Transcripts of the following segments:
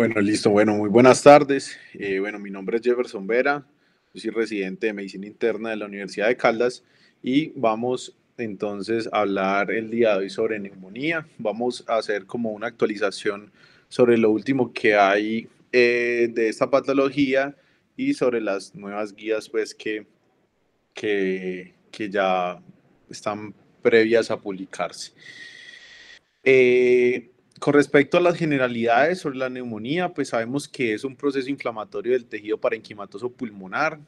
Bueno, listo. Bueno, muy buenas tardes. Eh, bueno, mi nombre es Jefferson Vera. soy residente de Medicina Interna de la Universidad de Caldas y vamos entonces a hablar el día de hoy sobre neumonía. Vamos a hacer como una actualización sobre lo último que hay eh, de esta patología y sobre las nuevas guías pues que, que, que ya están previas a publicarse. Eh, con respecto a las generalidades sobre la neumonía, pues sabemos que es un proceso inflamatorio del tejido parenquimatoso pulmonar.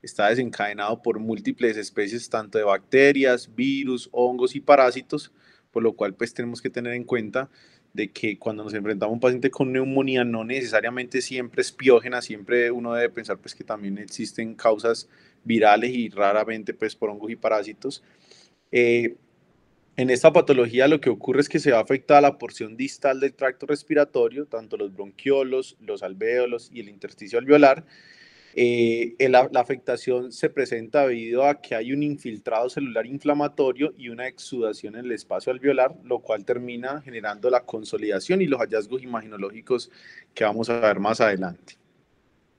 Está desencadenado por múltiples especies, tanto de bacterias, virus, hongos y parásitos, por lo cual pues tenemos que tener en cuenta de que cuando nos enfrentamos a un paciente con neumonía no necesariamente siempre es piógena, siempre uno debe pensar pues que también existen causas virales y raramente pues por hongos y parásitos. Eh, en esta patología lo que ocurre es que se va a afectar la porción distal del tracto respiratorio, tanto los bronquiolos, los alvéolos y el intersticio alveolar. Eh, la, la afectación se presenta debido a que hay un infiltrado celular inflamatorio y una exudación en el espacio alveolar, lo cual termina generando la consolidación y los hallazgos imaginológicos que vamos a ver más adelante.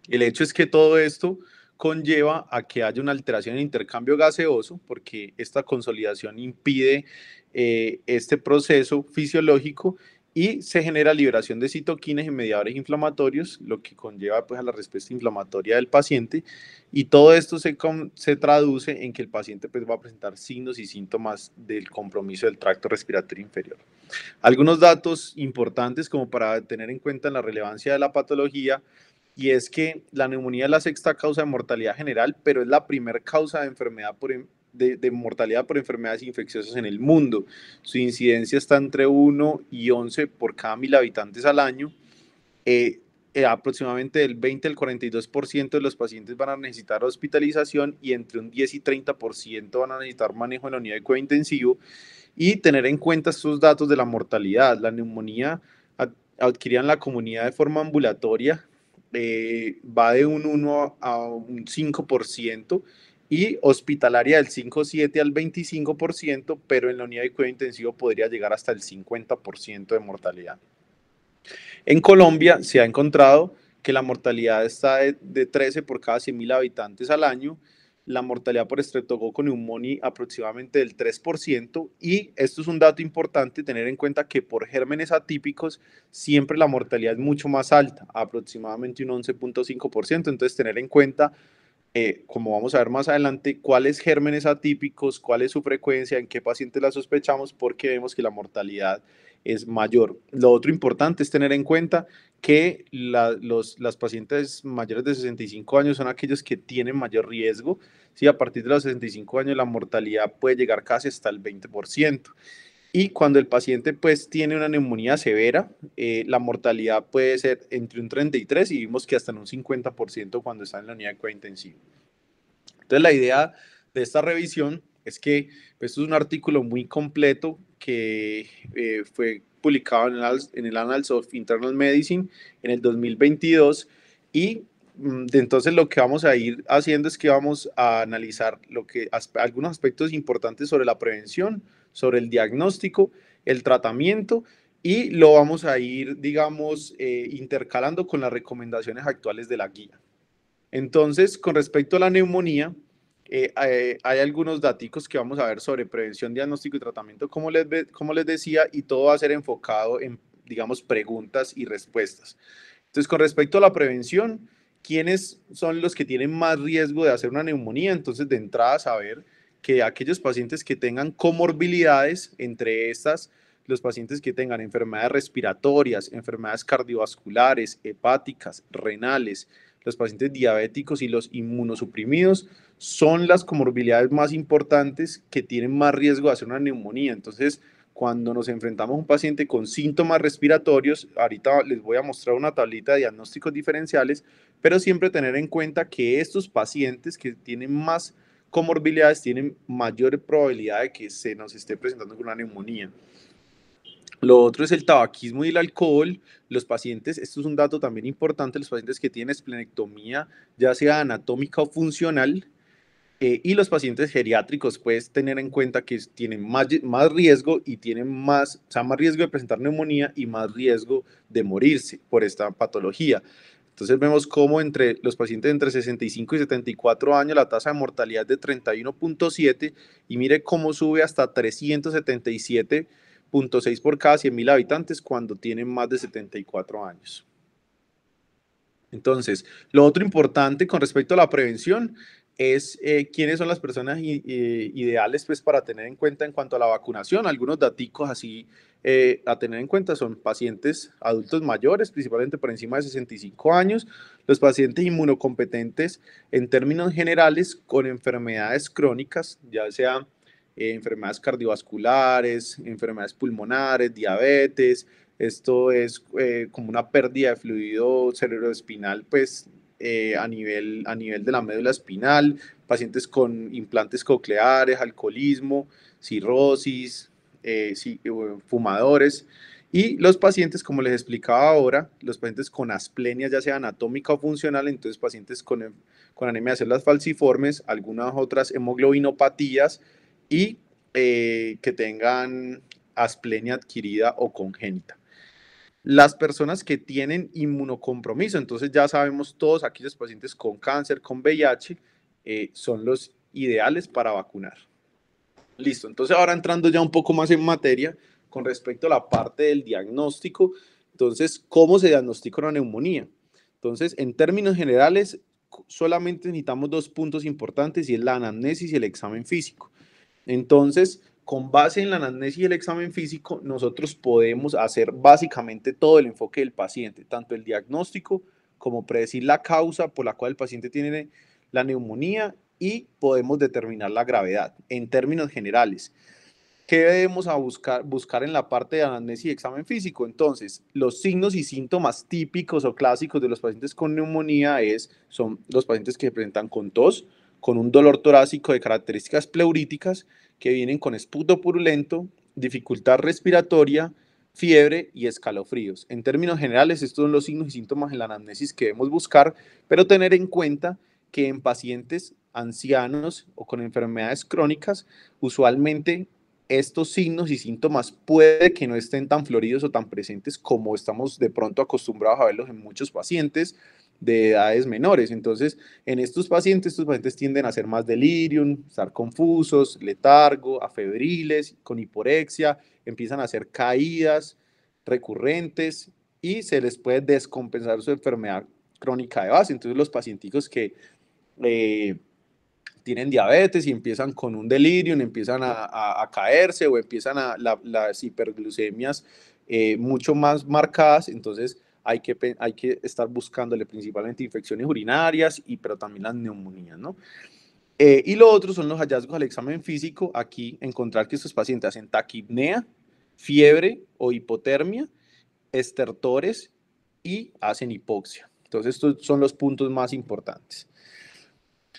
El hecho es que todo esto conlleva a que haya una alteración en intercambio gaseoso, porque esta consolidación impide eh, este proceso fisiológico y se genera liberación de citoquines y mediadores inflamatorios, lo que conlleva pues, a la respuesta inflamatoria del paciente. Y todo esto se, traduce en que el paciente pues, va a presentar signos y síntomas del compromiso del tracto respiratorio inferior. Algunos datos importantes como para tener en cuenta la relevancia de la patología y es que la neumonía es la sexta causa de mortalidad general, pero es la primera causa de enfermedad de, mortalidad por enfermedades infecciosas en el mundo. Su incidencia está entre 1 y 11 por cada mil habitantes al año. Eh, eh, aproximadamente del 20 al 42% de los pacientes van a necesitar hospitalización y entre un 10 y 30% van a necesitar manejo en la unidad de cuidado intensivo. Y tener en cuenta estos datos de la mortalidad. La neumonía adquirida en la comunidad de forma ambulatoria, eh, va de un 1 a un 5% y hospitalaria del 5,7 al 25%, pero en la unidad de cuidado intensivo podría llegar hasta el 50% de mortalidad. En Colombia se ha encontrado que la mortalidad está de, 13 por cada 100.000 habitantes al año la mortalidad por estreptococo neumoni aproximadamente del 3% y esto es un dato importante tener en cuenta que por gérmenes atípicos siempre la mortalidad es mucho más alta, aproximadamente un 11.5%, entonces tener en cuenta eh, como vamos a ver más adelante, cuáles gérmenes atípicos, cuál es su frecuencia, en qué pacientes la sospechamos, porque vemos que la mortalidad es mayor. Lo otro importante es tener en cuenta que los, las pacientes mayores de 65 años son aquellos que tienen mayor riesgo. ¿sí? A partir de los 65 años la mortalidad puede llegar casi hasta el 20%. Y cuando el paciente pues tiene una neumonía severa, eh, la mortalidad puede ser entre un 33 y vimos que hasta en un 50% cuando está en la unidad de cuidado intensivo. Entonces la idea de esta revisión es que pues, esto es un artículo muy completo que eh, fue publicado en el, en el Annals of Internal Medicine en el 2022 y mm, entonces lo que vamos a ir haciendo es que vamos a analizar lo que, algunos aspectos importantes sobre la prevención, sobre el diagnóstico, el tratamiento y lo vamos a ir, digamos, eh, intercalando con las recomendaciones actuales de la guía. Entonces, con respecto a la neumonía, eh, eh, hay, algunos daticos que vamos a ver sobre prevención, diagnóstico y tratamiento, como les, como les decía, y todo va a ser enfocado en, digamos, preguntas y respuestas. Entonces, con respecto a la prevención, ¿quiénes son los que tienen más riesgo de hacer una neumonía? Entonces, de entrada, saber que aquellos pacientes que tengan comorbilidades, entre estas, los pacientes que tengan enfermedades respiratorias, enfermedades cardiovasculares, hepáticas, renales, los pacientes diabéticos y los inmunosuprimidos son las comorbilidades más importantes que tienen más riesgo de hacer una neumonía. Entonces, cuando nos enfrentamos a un paciente con síntomas respiratorios, ahorita les voy a mostrar una tablita de diagnósticos diferenciales, pero siempre tener en cuenta que estos pacientes que tienen más comorbilidades tienen mayor probabilidad de que se nos esté presentando con una neumonía. Lo otro es el tabaquismo y el alcohol. Los pacientes, esto es un dato también importante, los pacientes que tienen esplenectomía, ya sea anatómica o funcional, eh, y los pacientes geriátricos, puedes tener en cuenta que tienen más, más riesgo y tienen más, o sea, más riesgo de presentar neumonía y más riesgo de morirse por esta patología. Entonces vemos cómo entre los pacientes entre 65 y 74 años la tasa de mortalidad es de 31.7 y mire cómo sube hasta 377 0.6 por cada 100.000 habitantes cuando tienen más de 74 años. Entonces, lo otro importante con respecto a la prevención es eh, quiénes son las personas ideales pues, para tener en cuenta en cuanto a la vacunación. Algunos daticos así eh, a tener en cuenta son pacientes adultos mayores, principalmente por encima de 65 años, los pacientes inmunocompetentes en términos generales con enfermedades crónicas, ya sea eh, enfermedades cardiovasculares, enfermedades pulmonares, diabetes. Esto es eh, como una pérdida de fluido cerebroespinal, pues eh, a, nivel, a nivel de la médula espinal, pacientes con implantes cocleares, alcoholismo, cirrosis, fumadores. Y los pacientes, como les explicaba ahora, los pacientes con asplenia, ya sea anatómica o funcional, entonces pacientes con, con anemia de células falciformes, algunas otras hemoglobinopatías, y eh, que tengan asplenia adquirida o congénita. Las personas que tienen inmunocompromiso, entonces ya sabemos todos aquellos pacientes con cáncer, con VIH, eh, son los ideales para vacunar. Listo, entonces ahora entrando ya un poco más en materia con respecto a la parte del diagnóstico, entonces, ¿cómo se diagnostica una neumonía? Entonces, en términos generales, solamente necesitamos dos puntos importantes y es la anamnesis y el examen físico. Entonces, con base en la anamnesis y el examen físico, nosotros podemos hacer básicamente todo el enfoque del paciente, tanto el diagnóstico como predecir la causa por la cual el paciente tiene la neumonía y podemos determinar la gravedad en términos generales. ¿Qué debemos a buscar, en la parte de anamnesis y examen físico? Entonces, los signos y síntomas típicos o clásicos de los pacientes con neumonía es, son los pacientes que se presentan con tos, con un dolor torácico de características pleuríticas que vienen con esputo purulento, dificultad respiratoria, fiebre y escalofríos. En términos generales, estos son los signos y síntomas en la anamnesis que debemos buscar, pero tener en cuenta que en pacientes ancianos o con enfermedades crónicas, usualmente estos signos y síntomas puede que no estén tan floridos o tan presentes como estamos de pronto acostumbrados a verlos en muchos pacientes, de edades menores. Entonces, en estos pacientes, estos pacientes tienden a hacer más delirium, estar confusos, letargo, afebriles, con hiporexia, empiezan a hacer caídas recurrentes y se les puede descompensar su enfermedad crónica de base. Entonces, los pacientes que eh, tienen diabetes y empiezan con un delirium, empiezan a, caerse o empiezan a las hiperglucemias eh, mucho más marcadas, entonces hay que, hay que estar buscándole principalmente infecciones urinarias, y, pero también las neumonías, ¿no? Eh, y lo otro son los hallazgos al examen físico. Aquí encontrar que estos pacientes hacen taquipnea, fiebre o hipotermia, estertores y hacen hipoxia. Entonces, estos son los puntos más importantes.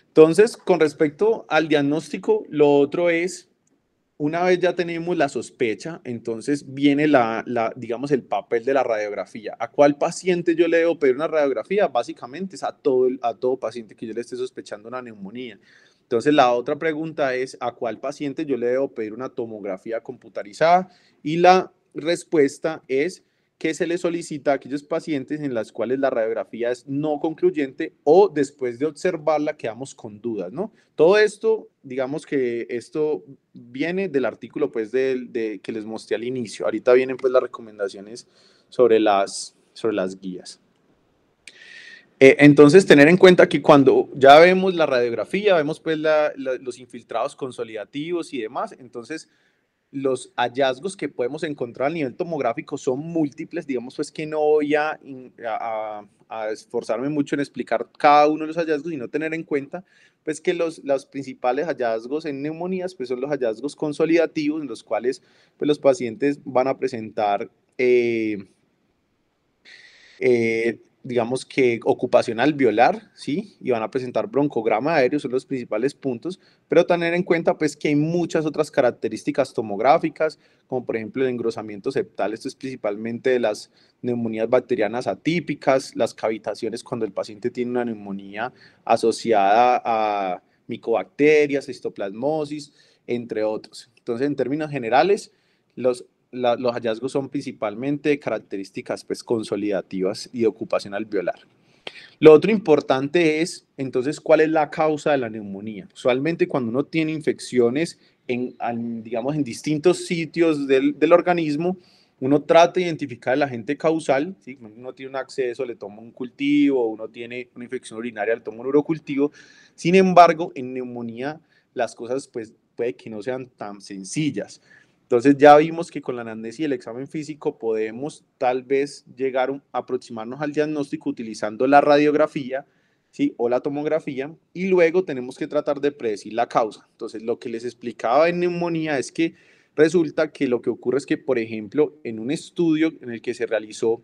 Entonces, con respecto al diagnóstico, lo otro es una vez ya tenemos la sospecha, entonces viene la, digamos, el papel de la radiografía. ¿A cuál paciente yo le debo pedir una radiografía? Básicamente es a todo, a todo paciente que yo le esté sospechando una neumonía. Entonces la otra pregunta es, ¿a cuál paciente yo le debo pedir una tomografía computarizada? Y la respuesta es, que se le solicita a aquellos pacientes en las cuales la radiografía es no concluyente o después de observarla quedamos con dudas, ¿no? Todo esto, digamos que esto viene del artículo pues de, que les mostré al inicio. Ahorita vienen pues las recomendaciones sobre las, sobre las guías. Eh, entonces, tener en cuenta que cuando ya vemos la radiografía, vemos pues los infiltrados consolidativos y demás, entonces los hallazgos que podemos encontrar a nivel tomográfico son múltiples, digamos, pues que no voy a, esforzarme mucho en explicar cada uno de los hallazgos y no tener en cuenta, pues que los, los principales hallazgos en neumonías, pues son los hallazgos consolidativos, en los cuales pues los pacientes van a presentar... Eh, eh, digamos que ocupacional violar, ¿sí? Y van a presentar broncograma aéreo, son los principales puntos, pero tener en cuenta pues que hay muchas otras características tomográficas, como por ejemplo el engrosamiento septal, esto es principalmente de las neumonías bacterianas atípicas, las cavitaciones cuando el paciente tiene una neumonía asociada a micobacterias, histoplasmosis, entre otros. Entonces, en términos generales, los los hallazgos son principalmente características pues, consolidativas y ocupacional violar. Lo otro importante es, entonces, cuál es la causa de la neumonía. Usualmente cuando uno tiene infecciones en, digamos, en distintos sitios del, organismo, uno trata de identificar el agente causal. ¿sí? Uno tiene un acceso, le toma un cultivo, uno tiene una infección urinaria, le toma un urocultivo. Sin embargo, en neumonía las cosas pues, puede que no sean tan sencillas. Entonces ya vimos que con la anandesia y el examen físico podemos tal vez llegar a aproximarnos al diagnóstico utilizando la radiografía ¿sí? o la tomografía y luego tenemos que tratar de predecir la causa. Entonces lo que les explicaba en neumonía es que resulta que lo que ocurre es que, por ejemplo, en un estudio en el que se realizó,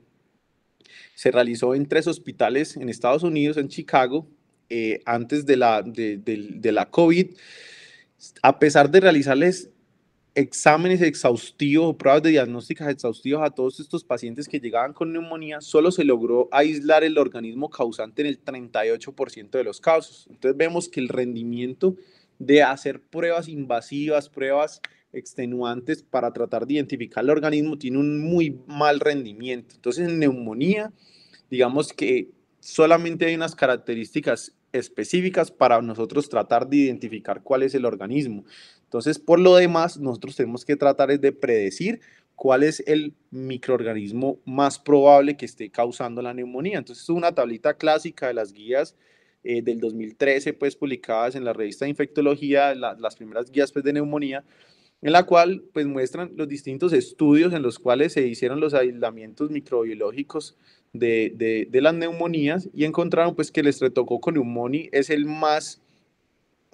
se realizó en tres hospitales en Estados Unidos, en Chicago, eh, antes de la, de, de la COVID, a pesar de realizarles exámenes exhaustivos pruebas de diagnósticas exhaustivas a todos estos pacientes que llegaban con neumonía, solo se logró aislar el organismo causante en el 38% de los casos. Entonces vemos que el rendimiento de hacer pruebas invasivas, pruebas extenuantes para tratar de identificar el organismo tiene un muy mal rendimiento. Entonces en neumonía, digamos que solamente hay unas características específicas para nosotros tratar de identificar cuál es el organismo. Entonces, por lo demás, nosotros tenemos que tratar de predecir cuál es el microorganismo más probable que esté causando la neumonía. Entonces, es una tablita clásica de las guías eh, del 2013, pues publicadas en la revista de infectología, las primeras guías pues, de neumonía, en la cual pues muestran los distintos estudios en los cuales se hicieron los aislamientos microbiológicos de, las neumonías y encontraron pues que el estreptococo pneumoniae es el más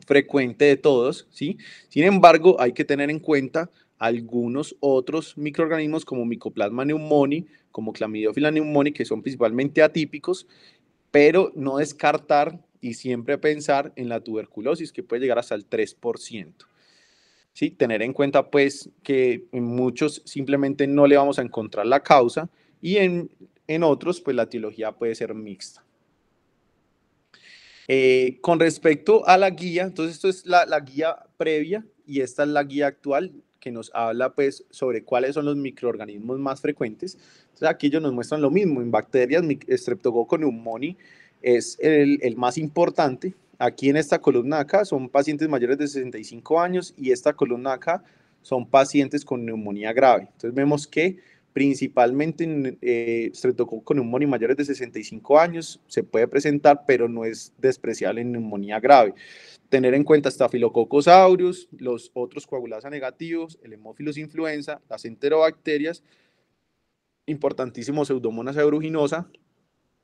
frecuente de todos, ¿sí? Sin embargo, hay que tener en cuenta algunos otros microorganismos como micoplasma neumoni, como clamidófila pneumoniae, que son principalmente atípicos, pero no descartar y siempre pensar en la tuberculosis, que puede llegar hasta el 3%. ¿Sí? Tener en cuenta, pues, que en muchos simplemente no le vamos a encontrar la causa y en, en otros, pues, la etiología puede ser mixta. Eh, con respecto a la guía, entonces esto es la, guía previa y esta es la guía actual que nos habla pues sobre cuáles son los microorganismos más frecuentes. Entonces aquí ellos nos muestran lo mismo, en bacterias, streptococcus pneumoniae es el, el más importante. Aquí en esta columna acá son pacientes mayores de 65 años y esta columna acá son pacientes con neumonía grave. Entonces vemos que principalmente en eh, se con mayores de 65 años, se puede presentar, pero no es despreciable en neumonía grave. Tener en cuenta estafilococos aureus, los otros coagulasa negativos, el hemófilos influenza, las enterobacterias, importantísimo pseudomonas aeruginosa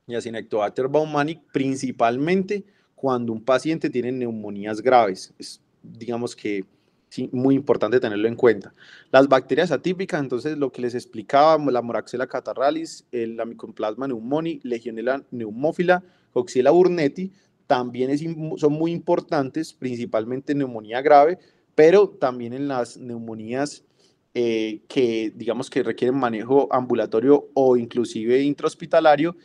y acinectobacter baumanic, principalmente cuando un paciente tiene neumonías graves. digamos que ¿sí? Muy importante tenerlo en cuenta. Las bacterias atípicas, entonces lo que les explicaba, la Moraxella catarralis, la Mycoplasma neumoni, Legionella neumófila, coxiella burnetti, también es, son muy importantes, principalmente en neumonía grave, pero también en las neumonías eh, que digamos que requieren manejo ambulatorio o inclusive intrahospitalario,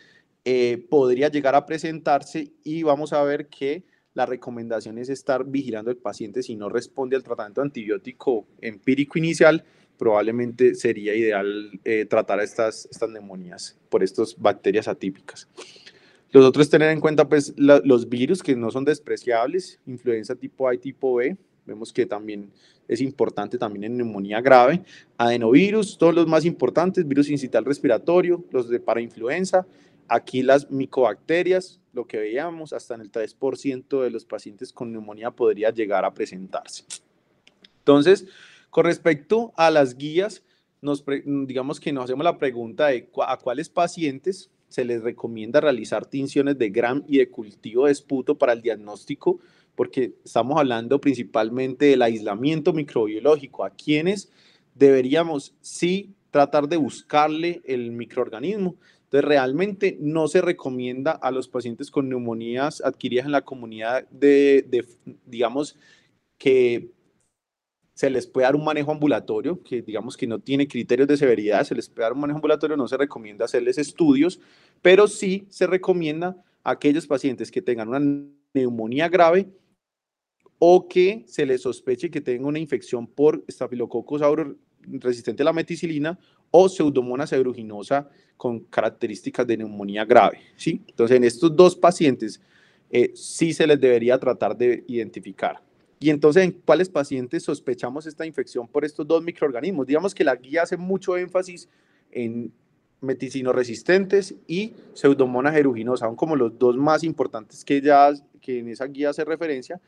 eh, podría llegar a presentarse y vamos a ver que la recomendación es estar vigilando al paciente. Si no responde al tratamiento antibiótico empírico inicial, probablemente sería ideal eh, tratar estas, estas neumonías por estas bacterias atípicas. Los otros tener en cuenta pues los virus que no son despreciables, influenza tipo A y tipo B, vemos que también es importante también en neumonía grave, adenovirus, todos los más importantes, virus incital respiratorio, los de para influenza, Aquí las micobacterias, lo que veíamos, hasta en el 3% de los pacientes con neumonía podría llegar a presentarse. Entonces, con respecto a las guías, nos digamos que nos hacemos la pregunta de a cuáles pacientes se les recomienda realizar tinciones de gram y de cultivo de esputo para el diagnóstico, porque estamos hablando principalmente del aislamiento microbiológico, a quienes deberíamos sí tratar de buscarle el microorganismo, entonces, realmente no se recomienda a los pacientes con neumonías adquiridas en la comunidad de, digamos, que se les puede dar un manejo ambulatorio, que digamos que no tiene criterios de severidad, se les puede dar un manejo ambulatorio, no se recomienda hacerles estudios, pero sí se recomienda a aquellos pacientes que tengan una neumonía grave o que se les sospeche que tengan una infección por estafilococos resistente a la meticilina o pseudomonas aeruginosa con características de neumonía grave. ¿sí? Entonces, en estos dos pacientes eh, sí se les debería tratar de identificar. Y entonces, ¿en cuáles pacientes sospechamos esta infección por estos dos microorganismos? Digamos que la guía hace mucho énfasis en meticino resistentes y pseudomonas aeruginosa, son como los dos más importantes que ya que en esa guía hace referencia,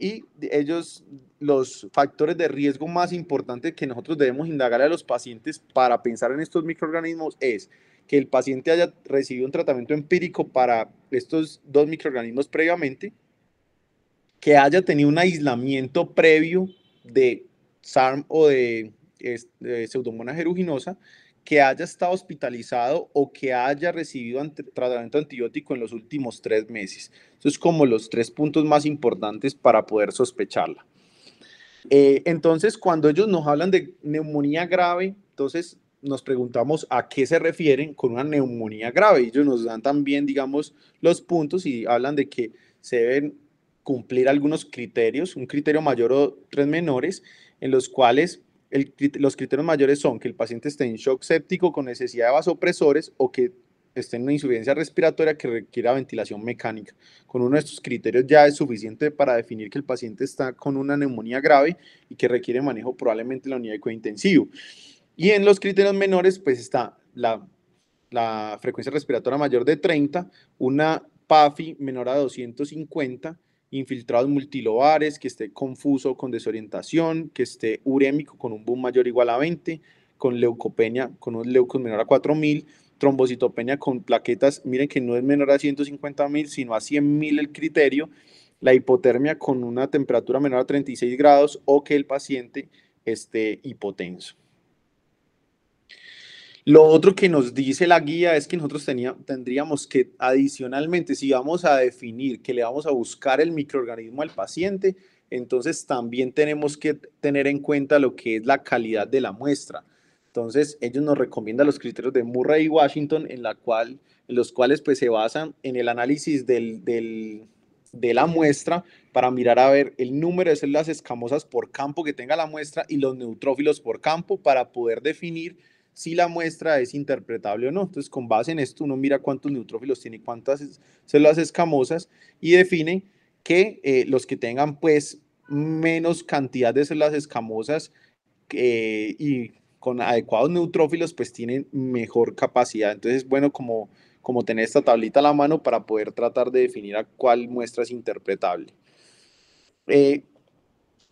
y ellos, los factores de riesgo más importantes que nosotros debemos indagar a los pacientes para pensar en estos microorganismos es que el paciente haya recibido un tratamiento empírico para estos dos microorganismos previamente, que haya tenido un aislamiento previo de SARM o de, de pseudomonas aeruginosa que haya estado hospitalizado o que haya recibido tratamiento antibiótico en los últimos tres meses. Eso es como los tres puntos más importantes para poder sospecharla. Eh, entonces, cuando ellos nos hablan de neumonía grave, entonces nos preguntamos a qué se refieren con una neumonía grave. Ellos nos dan también, digamos, los puntos y hablan de que se deben cumplir algunos criterios, un criterio mayor o tres menores, en los cuales los criterios mayores son que el paciente esté en shock séptico con necesidad de vasopresores o que esté en una insuficiencia respiratoria que requiera ventilación mecánica. Con uno de estos criterios ya es suficiente para definir que el paciente está con una neumonía grave y que requiere manejo probablemente en la unidad de Y en los criterios menores, pues está la, la frecuencia respiratoria mayor de 30, una PAFI menor a 250, infiltrados multilobares, que esté confuso con desorientación, que esté urémico con un boom mayor o igual a 20, con leucopenia con un leucos menor a 4000, trombocitopenia con plaquetas, miren que no es menor a 150.000, sino a 100.000 el criterio, la hipotermia con una temperatura menor a 36 grados o que el paciente esté hipotenso. Lo otro que nos dice la guía es que nosotros tendríamos que adicionalmente, si vamos a definir que le vamos a buscar el microorganismo al paciente, entonces también tenemos que tener en cuenta lo que es la calidad de la muestra. Entonces, ellos nos recomiendan los criterios de Murray y Washington, en, la cual, los cuales pues, se basan en el análisis del, del, de la muestra para mirar a ver el número de células escamosas por campo que tenga la muestra y los neutrófilos por campo para poder definir si la muestra es interpretable o no. Entonces, con base en esto, uno mira cuántos neutrófilos tiene y cuántas células escamosas y define que eh, los que tengan pues menos cantidad de células escamosas eh, y con adecuados neutrófilos pues tienen mejor capacidad. Entonces, bueno, como, como tener esta tablita a la mano para poder tratar de definir a cuál muestra es interpretable. Eh,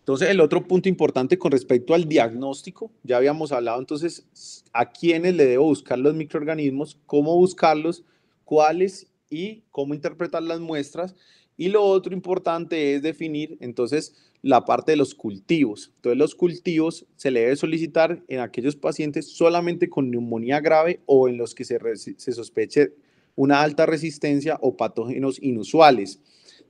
entonces, el otro punto importante con respecto al diagnóstico, ya habíamos hablado entonces a quiénes le debo buscar los microorganismos, cómo buscarlos, cuáles y cómo interpretar las muestras. Y lo otro importante es definir entonces la parte de los cultivos. Entonces los cultivos se le debe solicitar en aquellos pacientes solamente con neumonía grave o en los que se, se sospeche una alta resistencia o patógenos inusuales.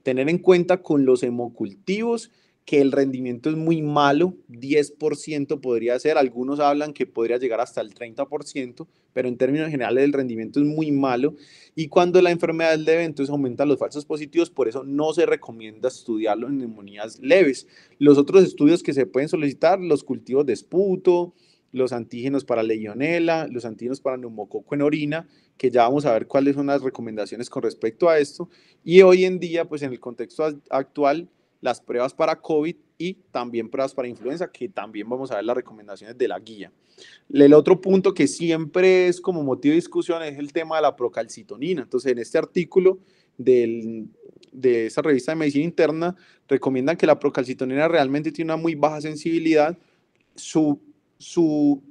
Tener en cuenta con los hemocultivos que el rendimiento es muy malo, 10% podría ser, algunos hablan que podría llegar hasta el 30%, pero en términos generales el rendimiento es muy malo y cuando la enfermedad es leve entonces aumentan los falsos positivos, por eso no se recomienda estudiarlo en neumonías leves. Los otros estudios que se pueden solicitar, los cultivos de esputo, los antígenos para legionela, los antígenos para neumococo en orina, que ya vamos a ver cuáles son las recomendaciones con respecto a esto. Y hoy en día, pues en el contexto actual, las pruebas para COVID y también pruebas para influenza, que también vamos a ver las recomendaciones de la guía. El otro punto que siempre es como motivo de discusión es el tema de la procalcitonina. Entonces, en este artículo de esa revista de medicina interna, recomiendan que la procalcitonina realmente tiene una muy baja sensibilidad. Su, su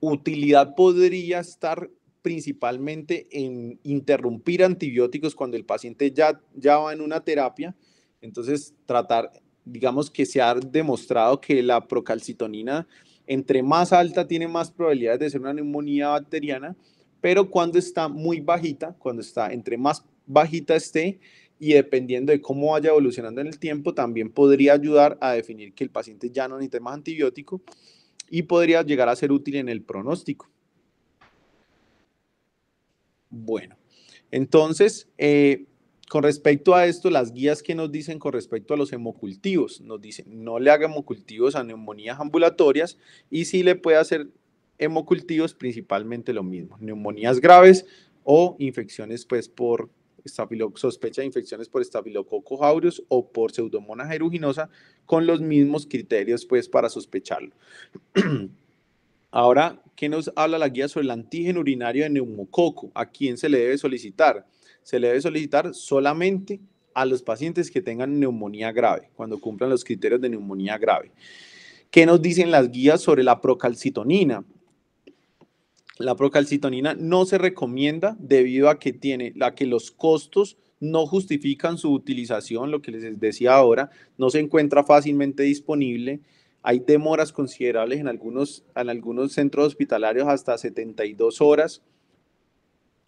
utilidad podría estar principalmente en interrumpir antibióticos cuando el paciente ya, ya va en una terapia entonces, tratar, digamos que se ha demostrado que la procalcitonina, entre más alta, tiene más probabilidades de ser una neumonía bacteriana, pero cuando está muy bajita, cuando está entre más bajita esté, y dependiendo de cómo vaya evolucionando en el tiempo, también podría ayudar a definir que el paciente ya no necesita más antibiótico y podría llegar a ser útil en el pronóstico. Bueno, entonces, eh, con respecto a esto, las guías que nos dicen con respecto a los hemocultivos, nos dicen no le haga hemocultivos a neumonías ambulatorias y sí le puede hacer hemocultivos principalmente lo mismo, neumonías graves o infecciones pues por sospecha de infecciones por Staphylococcus aureus o por pseudomonas aeruginosa con los mismos criterios pues para sospecharlo. Ahora, ¿qué nos habla la guía sobre el antígeno urinario de neumococo? ¿A quién se le debe solicitar? se le debe solicitar solamente a los pacientes que tengan neumonía grave, cuando cumplan los criterios de neumonía grave. ¿Qué nos dicen las guías sobre la procalcitonina? La procalcitonina no se recomienda debido a que, tiene, la que los costos no justifican su utilización, lo que les decía ahora, no se encuentra fácilmente disponible. Hay demoras considerables en algunos, en algunos centros hospitalarios hasta 72 horas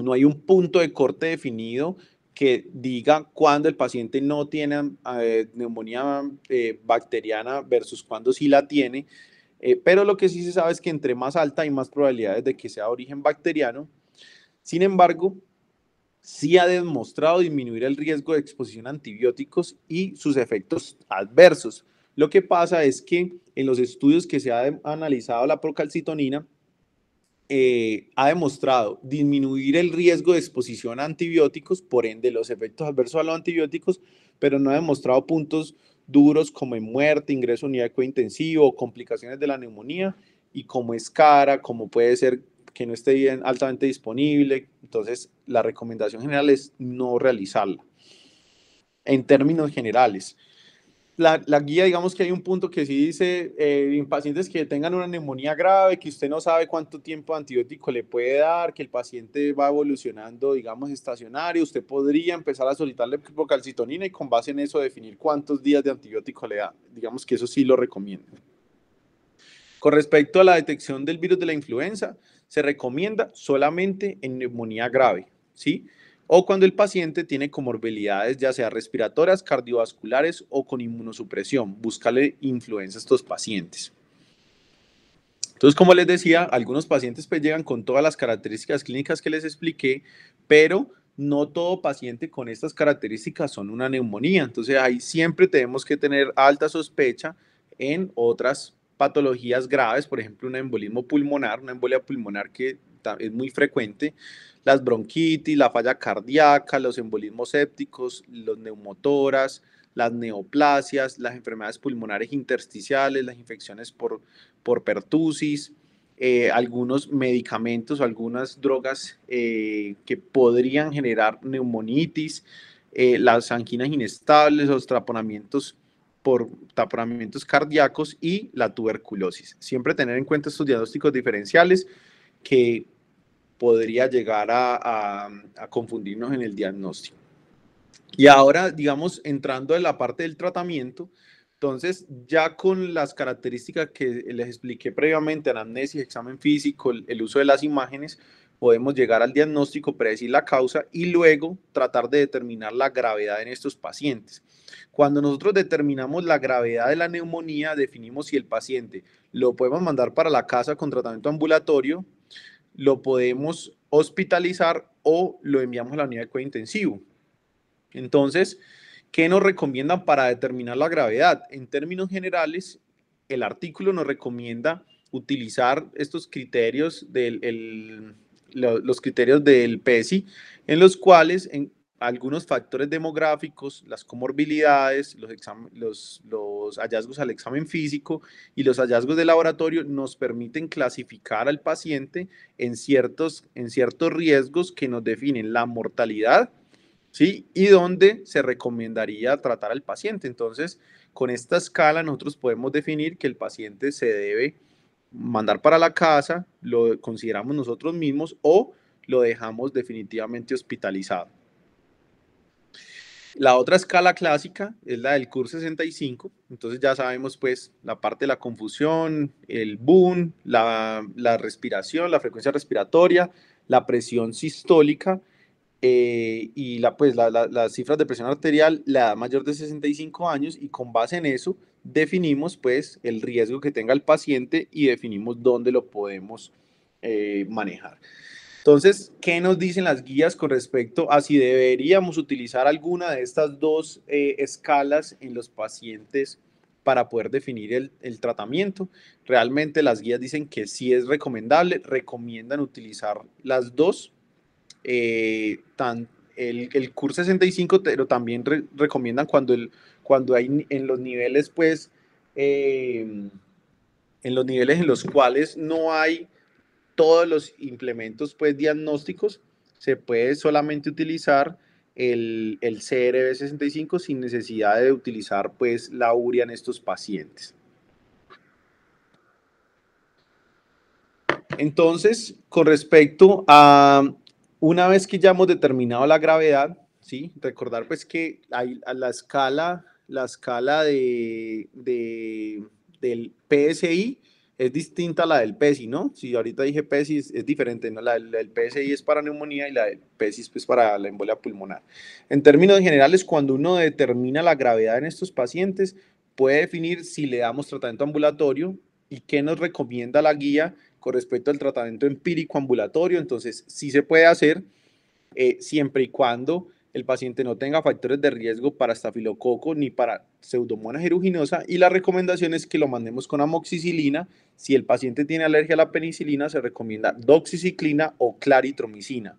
no hay un punto de corte definido que diga cuándo el paciente no tiene eh, neumonía eh, bacteriana versus cuándo sí la tiene, eh, pero lo que sí se sabe es que entre más alta hay más probabilidades de que sea de origen bacteriano. Sin embargo, sí ha demostrado disminuir el riesgo de exposición a antibióticos y sus efectos adversos. Lo que pasa es que en los estudios que se ha analizado la procalcitonina, eh, ha demostrado disminuir el riesgo de exposición a antibióticos, por ende los efectos adversos a los antibióticos, pero no ha demostrado puntos duros como muerte, ingreso a unidad de intensivo, complicaciones de la neumonía y como es cara, como puede ser que no esté bien, altamente disponible. Entonces, la recomendación general es no realizarla. En términos generales, la, guía, digamos que hay un punto que sí dice, en eh, pacientes que tengan una neumonía grave, que usted no sabe cuánto tiempo de antibiótico le puede dar, que el paciente va evolucionando, digamos, estacionario, usted podría empezar a solicitarle calcitonina y con base en eso definir cuántos días de antibiótico le da. Digamos que eso sí lo recomienda. Con respecto a la detección del virus de la influenza, se recomienda solamente en neumonía grave, ¿sí? sí o cuando el paciente tiene comorbilidades ya sea respiratorias, cardiovasculares o con inmunosupresión. Búscale influenza a estos pacientes. Entonces, como les decía, algunos pacientes pues llegan con todas las características clínicas que les expliqué, pero no todo paciente con estas características son una neumonía. Entonces, ahí siempre tenemos que tener alta sospecha en otras patologías graves, por ejemplo, un embolismo pulmonar, una embolia pulmonar que es muy frecuente, las bronquitis, la falla cardíaca, los embolismos sépticos, los neumotoras, las neoplasias, las enfermedades pulmonares intersticiales, las infecciones por, por pertusis, eh, algunos medicamentos, algunas drogas eh, que podrían generar neumonitis, eh, las anginas inestables, los taponamientos por taponamientos cardíacos y la tuberculosis. Siempre tener en cuenta estos diagnósticos diferenciales que podría llegar a, confundirnos en el diagnóstico. Y ahora, digamos, entrando en la parte del tratamiento, entonces ya con las características que les expliqué previamente, anamnesis, examen físico, el, el uso de las imágenes, podemos llegar al diagnóstico, predecir la causa y luego tratar de determinar la gravedad en estos pacientes. Cuando nosotros determinamos la gravedad de la neumonía, definimos si el paciente lo podemos mandar para la casa con tratamiento ambulatorio, lo podemos hospitalizar o lo enviamos a la unidad de cuidado intensivo. Entonces, ¿qué nos recomiendan para determinar la gravedad? En términos generales, el artículo nos recomienda utilizar estos criterios del, los criterios del PESI, en los cuales en algunos factores demográficos, las comorbilidades, los, los, los los hallazgos al examen físico y los hallazgos de laboratorio nos permiten clasificar al paciente en ciertos, en ciertos riesgos que nos definen la mortalidad, ¿sí? Y dónde se recomendaría tratar al paciente. Entonces, con esta escala nosotros podemos definir que el paciente se debe mandar para la casa, lo consideramos nosotros mismos o lo dejamos definitivamente hospitalizado. La otra escala clásica es la del CUR 65, entonces ya sabemos pues la parte de la confusión, el boom, la, respiración, la frecuencia respiratoria, la presión sistólica eh, y la, pues, las cifras de presión arterial, la mayor de 65 años y con base en eso definimos pues el riesgo que tenga el paciente y definimos dónde lo podemos eh, manejar. Entonces, ¿qué nos dicen las guías con respecto a si deberíamos utilizar alguna de estas dos eh, escalas en los pacientes para poder definir el, tratamiento? Realmente las guías dicen que sí es recomendable, recomiendan utilizar las dos, eh, tan, el, CUR 65, pero también recomiendan cuando, cuando hay en los niveles, pues, eh, en los niveles en los cuales no hay todos los implementos pues, diagnósticos, se puede solamente utilizar el, CRB65 sin necesidad de utilizar pues, la urea en estos pacientes. Entonces, con respecto a una vez que ya hemos determinado la gravedad, ¿sí? recordar pues que hay, a la escala, la escala del PSI es distinta a la del PESI, ¿no? Si ahorita dije PESI e es, diferente, ¿no? La, del PSI e es para neumonía y la del PESI es pues, para la embolia pulmonar. En términos generales, cuando uno determina la gravedad en estos pacientes, puede definir si le damos tratamiento ambulatorio y qué nos recomienda la guía con respecto al tratamiento empírico ambulatorio. Entonces, sí se puede hacer eh, siempre y cuando el paciente no tenga factores de riesgo para estafilococo ni para pseudomonas aeruginosa y la recomendación es que lo mandemos con amoxicilina. Si el paciente tiene alergia a la penicilina, se recomienda doxiciclina o claritromicina.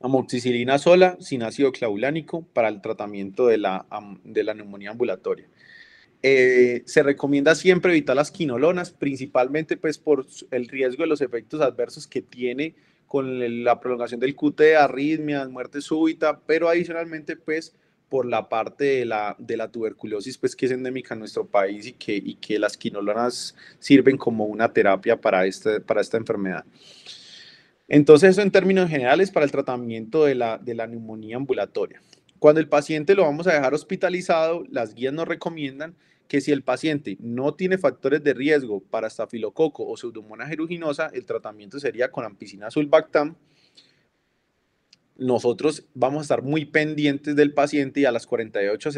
Amoxicilina sola, sin ácido clavulánico, para el tratamiento de la, neumonía ambulatoria. Eh, se recomienda siempre evitar las quinolonas, principalmente pues, por el riesgo de los efectos adversos que tiene con la prolongación del QT, arritmias, muerte súbita, pero adicionalmente, pues, por la parte de la, tuberculosis, pues, que es endémica en nuestro país y que, y que las quinolonas sirven como una terapia para, este, para esta enfermedad. Entonces, eso en términos generales para el tratamiento de la neumonía ambulatoria. Cuando el paciente lo vamos a dejar hospitalizado, las guías nos recomiendan que si el paciente no tiene factores de riesgo para estafilococo o pseudomonas aeruginosa, el tratamiento sería con ampicina sulbactam. Nosotros vamos a estar muy pendientes del paciente y a las 48 a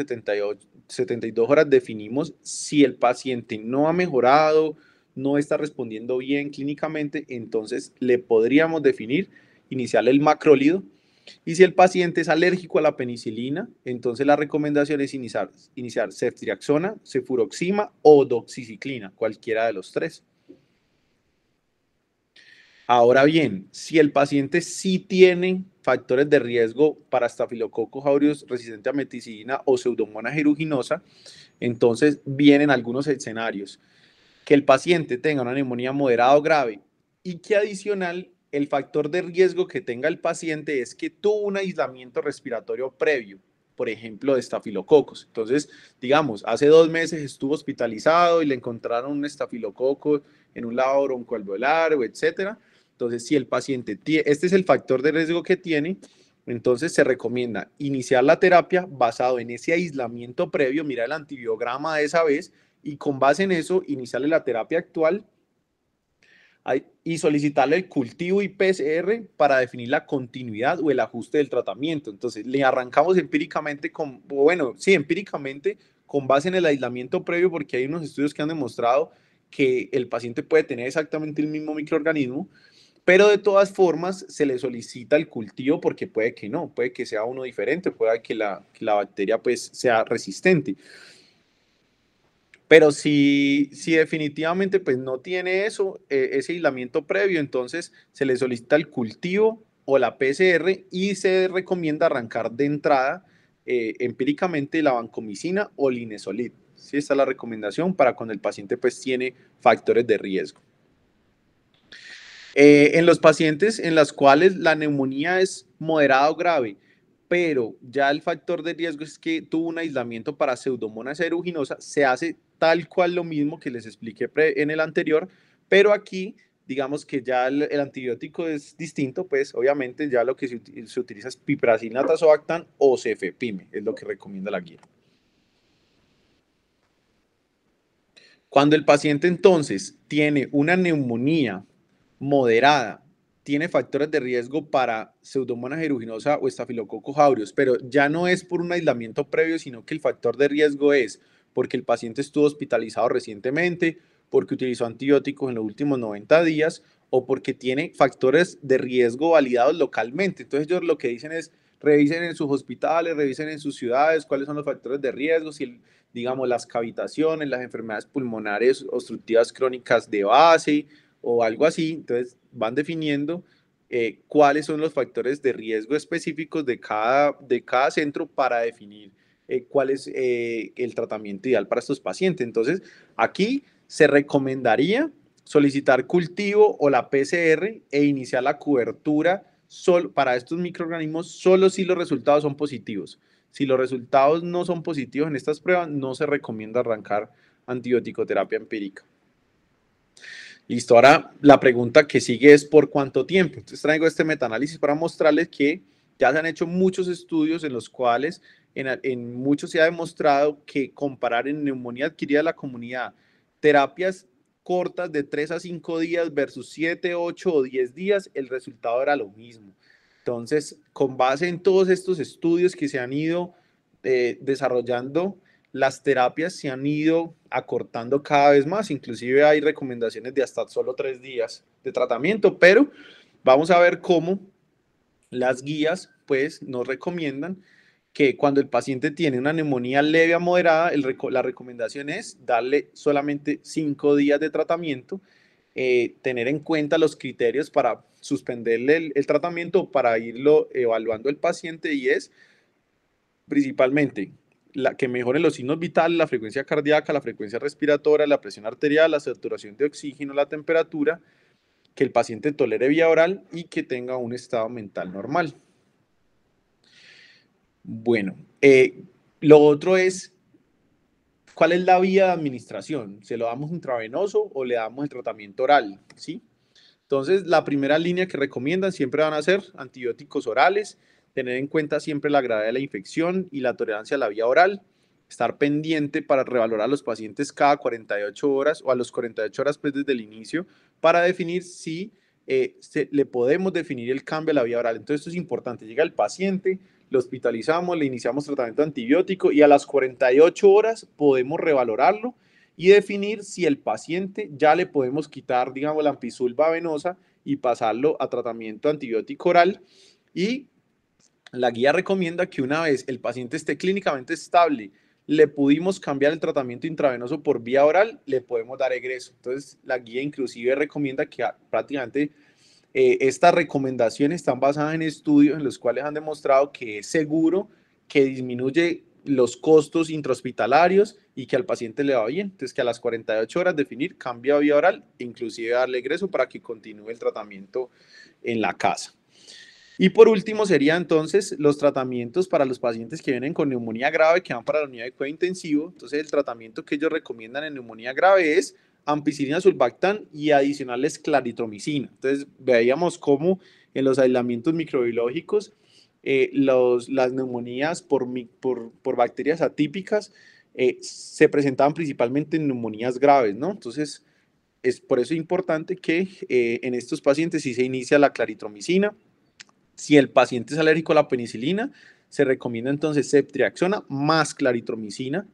72 horas definimos si el paciente no ha mejorado, no está respondiendo bien clínicamente, entonces le podríamos definir, iniciar el macrólido, y si el paciente es alérgico a la penicilina, entonces la recomendación es iniciar, iniciar ceftriaxona, cefuroxima o doxiciclina, cualquiera de los tres. Ahora bien, si el paciente sí tiene factores de riesgo para estafilococos aureus resistente a meticilina o pseudomonas aeruginosa, entonces vienen algunos escenarios. Que el paciente tenga una neumonía moderada o grave y que adicional el factor de riesgo que tenga el paciente es que tuvo un aislamiento respiratorio previo, por ejemplo, de estafilococos. Entonces, digamos, hace dos meses estuvo hospitalizado y le encontraron un estafilococo en un lado broncoalveolar, etcétera. Entonces, si el paciente tiene, este es el factor de riesgo que tiene, entonces se recomienda iniciar la terapia basado en ese aislamiento previo, mira el antibiograma de esa vez, y con base en eso, iniciarle la terapia actual y solicitarle el cultivo y PCR para definir la continuidad o el ajuste del tratamiento. Entonces, le arrancamos empíricamente con, bueno, sí, empíricamente con base en el aislamiento previo, porque hay unos estudios que han demostrado que el paciente puede tener exactamente el mismo microorganismo, pero de todas formas se le solicita el cultivo porque puede que no, puede que sea uno diferente, puede que la, bacteria pues sea resistente. Pero si, definitivamente pues, no tiene eso, eh, ese aislamiento previo, entonces se le solicita el cultivo o la PCR y se recomienda arrancar de entrada eh, empíricamente la vancomicina o linesolid. Sí, esta es la recomendación para cuando el paciente pues tiene factores de riesgo. Eh, en los pacientes en los cuales la neumonía es moderada o grave, pero ya el factor de riesgo es que tuvo un aislamiento para pseudomonas aeruginosa, se hace tal cual lo mismo que les expliqué en el anterior, pero aquí digamos que ya el, antibiótico es distinto, pues obviamente ya lo que se, utiliza es piperacilina tazobactam o cefepime, es lo que recomienda la guía. Cuando el paciente entonces tiene una neumonía moderada tiene factores de riesgo para pseudomonas aeruginosa o estafilococos aureus, pero ya no es por un aislamiento previo, sino que el factor de riesgo es porque el paciente estuvo hospitalizado recientemente, porque utilizó antibióticos en los últimos 90 días o porque tiene factores de riesgo validados localmente. Entonces ellos lo que dicen es, revisen en sus hospitales, revisen en sus ciudades cuáles son los factores de riesgo, si digamos las cavitaciones, las enfermedades pulmonares obstructivas crónicas de base o algo así. Entonces van definiendo eh, cuáles son los factores de riesgo específicos de cada, de cada centro para definir eh, cuál es eh, el tratamiento ideal para estos pacientes. Entonces, aquí se recomendaría solicitar cultivo o la PCR e iniciar la cobertura solo, para estos microorganismos solo si los resultados son positivos. Si los resultados no son positivos en estas pruebas, no se recomienda arrancar antibiótico terapia empírica. Listo, ahora la pregunta que sigue es ¿por cuánto tiempo? Entonces traigo este metaanálisis para mostrarles que ya se han hecho muchos estudios en los cuales en, muchos se ha demostrado que comparar en neumonía adquirida de la comunidad terapias cortas de 3 a 5 días versus 7, 8 o 10 días, el resultado era lo mismo. Entonces, con base en todos estos estudios que se han ido eh, desarrollando, las terapias se han ido acortando cada vez más, inclusive hay recomendaciones de hasta solo tres días de tratamiento, pero vamos a ver cómo las guías pues nos recomiendan que cuando el paciente tiene una neumonía leve a moderada, la recomendación es darle solamente cinco días de tratamiento, eh, tener en cuenta los criterios para suspenderle el, tratamiento tratamiento, para irlo evaluando el paciente y es principalmente que mejoren los signos vitales, la frecuencia cardíaca, la frecuencia respiratoria, la presión arterial, la saturación de oxígeno, la temperatura, que el paciente tolere vía oral y que tenga un estado mental normal. Bueno, eh, lo otro es, ¿cuál es la vía de administración? ¿Se lo damos intravenoso o le damos el tratamiento oral? ¿Sí? Entonces, la primera línea que recomiendan siempre van a ser antibióticos orales, tener en cuenta siempre la gravedad de la infección y la tolerancia a la vía oral, estar pendiente para revalorar a los pacientes cada 48 horas o a los 48 horas pues, desde el inicio para definir si eh, le podemos definir el cambio a la vía oral. Entonces esto es importante, llega el paciente, lo hospitalizamos, le iniciamos tratamiento antibiótico y a las 48 horas podemos revalorarlo y definir si el paciente ya le podemos quitar, digamos, la ampisulva venosa y pasarlo a tratamiento antibiótico oral y la guía recomienda que una vez el paciente esté clínicamente estable, le pudimos cambiar el tratamiento intravenoso por vía oral, le podemos dar egreso. Entonces, la guía inclusive recomienda que ah, prácticamente eh, estas recomendaciones están basadas en estudios en los cuales han demostrado que es seguro, que disminuye los costos intrahospitalarios y que al paciente le va bien. Entonces, que a las 48 horas definir cambio a vía oral, e inclusive darle egreso para que continúe el tratamiento en la casa. Y por último sería entonces los tratamientos para los pacientes que vienen con neumonía grave que van para la unidad de cuidado intensivo. Entonces el tratamiento que ellos recomiendan en neumonía grave es ampicilina sulbactam y adicionales claritromicina. Entonces veíamos cómo en los aislamientos microbiológicos eh, los, las neumonías por, por, bacterias atípicas eh, se presentaban principalmente en neumonías graves, ¿no? Entonces, es por eso importante que eh, en estos pacientes si se inicia la claritromicina si el paciente es alérgico a la penicilina, se recomienda entonces ceftriaxona más claritromicina.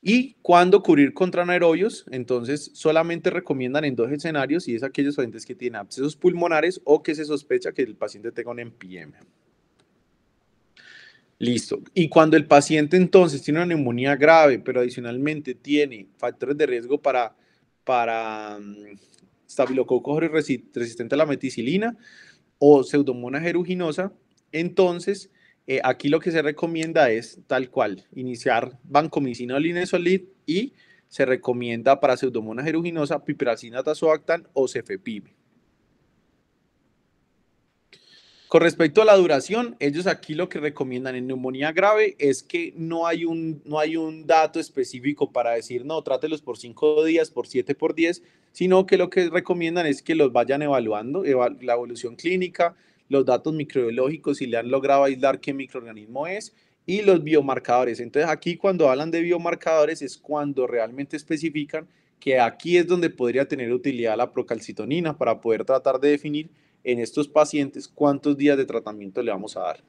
Y cuando cubrir contra anaerobios, entonces solamente recomiendan en dos escenarios y es aquellos pacientes que tienen abscesos pulmonares o que se sospecha que el paciente tenga un MPM. Listo. Y cuando el paciente entonces tiene una neumonía grave, pero adicionalmente tiene factores de riesgo para, para um, mm, resistente a la meticilina, o pseudomonas aeruginosa, entonces eh, aquí lo que se recomienda es tal cual, iniciar vancomicina o y se recomienda para pseudomonas aeruginosa piperacina, tazoactan o cefepime. Con respecto a la duración, ellos aquí lo que recomiendan en neumonía grave es que no hay un, no hay un dato específico para decir, no, trátelos por 5 días, por 7, por 10, sino que lo que recomiendan es que los vayan evaluando, la evolución clínica, los datos microbiológicos, si le han logrado aislar qué microorganismo es, y los biomarcadores. Entonces aquí cuando hablan de biomarcadores es cuando realmente especifican que aquí es donde podría tener utilidad la procalcitonina para poder tratar de definir en estos pacientes cuántos días de tratamiento le vamos a dar.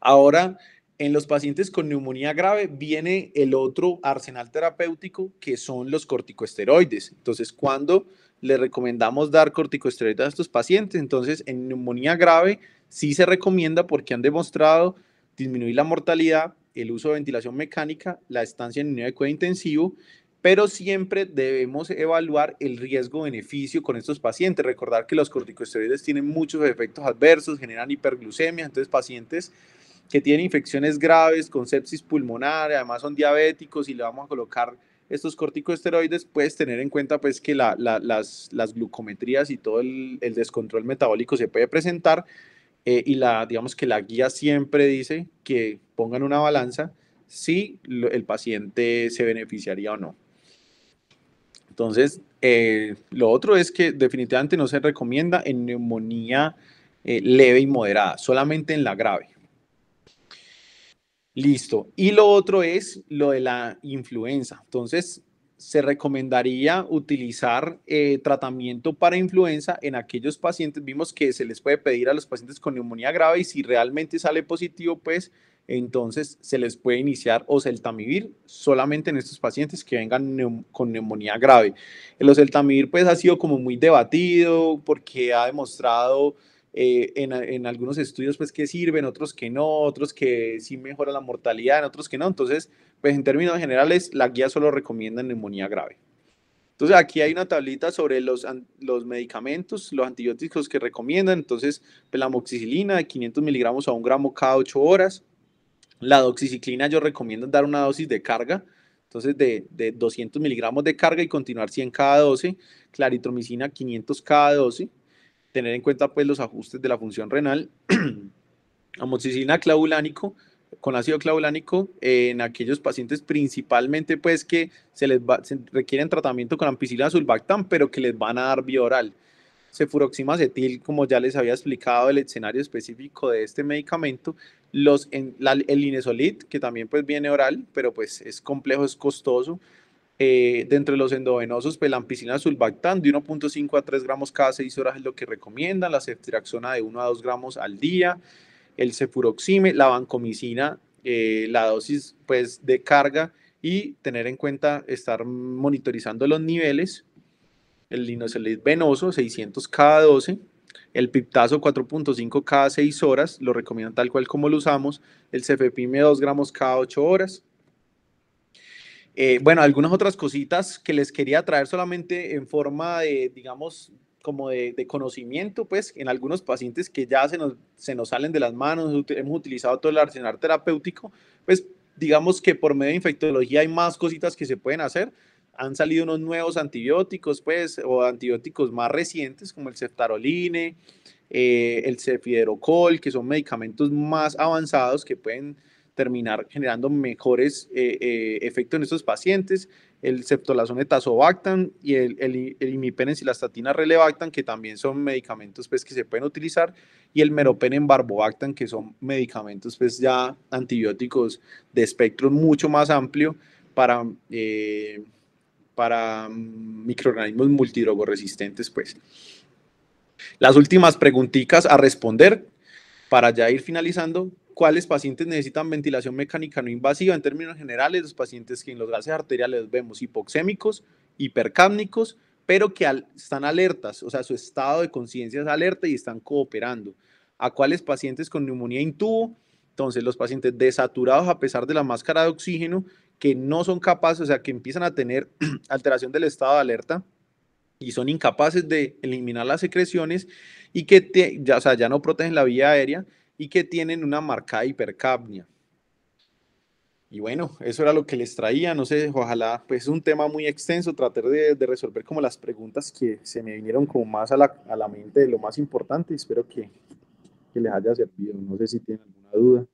Ahora, en los pacientes con neumonía grave viene el otro arsenal terapéutico que son los corticosteroides. Entonces, ¿cuándo le recomendamos dar corticosteroides a estos pacientes? Entonces, en neumonía grave sí se recomienda porque han demostrado disminuir la mortalidad, el uso de ventilación mecánica, la estancia en unidad de cuidado intensivo pero siempre debemos evaluar el riesgo-beneficio con estos pacientes. Recordar que los corticosteroides tienen muchos efectos adversos, generan hiperglucemia, entonces pacientes que tienen infecciones graves con sepsis pulmonar, además son diabéticos y le vamos a colocar estos corticosteroides, puedes tener en cuenta pues que las, glucometrías y todo el, descontrol metabólico se puede presentar eh, y la, digamos que la guía siempre dice que pongan una balanza si el paciente se beneficiaría o no. Entonces, eh, lo otro es que definitivamente no se recomienda en neumonía eh, leve y moderada, solamente en la grave. Listo. Y lo otro es lo de la influenza. Entonces, se recomendaría utilizar eh, tratamiento para influenza en aquellos pacientes. Vimos que se les puede pedir a los pacientes con neumonía grave y si realmente sale positivo, pues entonces se les puede iniciar o oseltamivir solamente en estos pacientes que vengan con neumonía grave. El oseltamivir pues ha sido como muy debatido porque ha demostrado eh, en, algunos estudios pues que sirven, otros que no, otros que sí mejora la mortalidad, en otros que no. Entonces, pues en términos generales, la guía solo recomienda neumonía grave. Entonces, aquí hay una tablita sobre los, los medicamentos, los antibióticos que recomiendan. Entonces, pues, la moxicilina de 500 miligramos a un gramo cada 8 horas, la doxiciclina yo recomiendo dar una dosis de carga, entonces de, 200 miligramos de carga y continuar 100 cada 12, claritromicina 500 cada 12, tener en cuenta pues los ajustes de la función renal, amoxicilina clavulánico con ácido clavulánico en aquellos pacientes principalmente pues que se les va, requieren tratamiento con ampicilina sulbactam pero que les van a dar vía oral. cetil como ya les había explicado el escenario específico de este medicamento, los, el Linesolid, que también pues viene oral, pero pues es complejo, es costoso. Eh, de los endovenosos, pelampicina pues, la ampicilina sulbactam de 1.5 a 3 gramos cada 6 horas es lo que recomiendan, la ceftriaxona de 1 a 2 gramos al día, el cefuroxime, la vancomicina, eh, la dosis pues de carga y tener en cuenta estar monitorizando los niveles, el linocelit venoso, 600 cada 12, el piptazo 4.5 cada 6 horas, lo recomiendan tal cual como lo usamos. El cefepime 2 gramos cada 8 horas. Eh, bueno, algunas otras cositas que les quería traer solamente en forma de, digamos, como de, conocimiento, pues en algunos pacientes que ya se nos, se nos salen de las manos, hemos utilizado todo el arsenal terapéutico, pues digamos que por medio de infectología hay más cositas que se pueden hacer, han salido unos nuevos antibióticos, pues, o antibióticos más recientes, como el ceftaroline, eh, el cefiderocol, que son medicamentos más avanzados que pueden terminar generando mejores eh, eh, efectos en estos pacientes, el ceptolazone tazobactam y el, el, y la que también son medicamentos pues, que se pueden utilizar, y el meropenem barbobactan, que son medicamentos pues, ya antibióticos de espectro mucho más amplio para para mm, microorganismos multidrogoresistentes, pues. Las últimas preguntitas a responder para ya ir finalizando. ¿Cuáles pacientes necesitan ventilación mecánica no invasiva? En términos generales, los pacientes que en los gases arteriales vemos hipoxémicos, hipercámnicos, pero que están alertas, o sea, su estado de conciencia es alerta y están cooperando. ¿A cuáles pacientes con neumonía intubo? Entonces, los pacientes desaturados a pesar de la máscara de oxígeno, que no son capaces, o sea, que empiezan a tener alteración del estado de alerta y son incapaces de eliminar las secreciones y que ya, o sea, ya no protegen la vía aérea y que tienen una marcada hipercapnia. Y bueno, eso era lo que les traía, no sé, ojalá, pues es un tema muy extenso, tratar de, de resolver como las preguntas que se me vinieron como más a la, a la mente de lo más importante, espero que, que les haya servido, no sé si tienen alguna duda.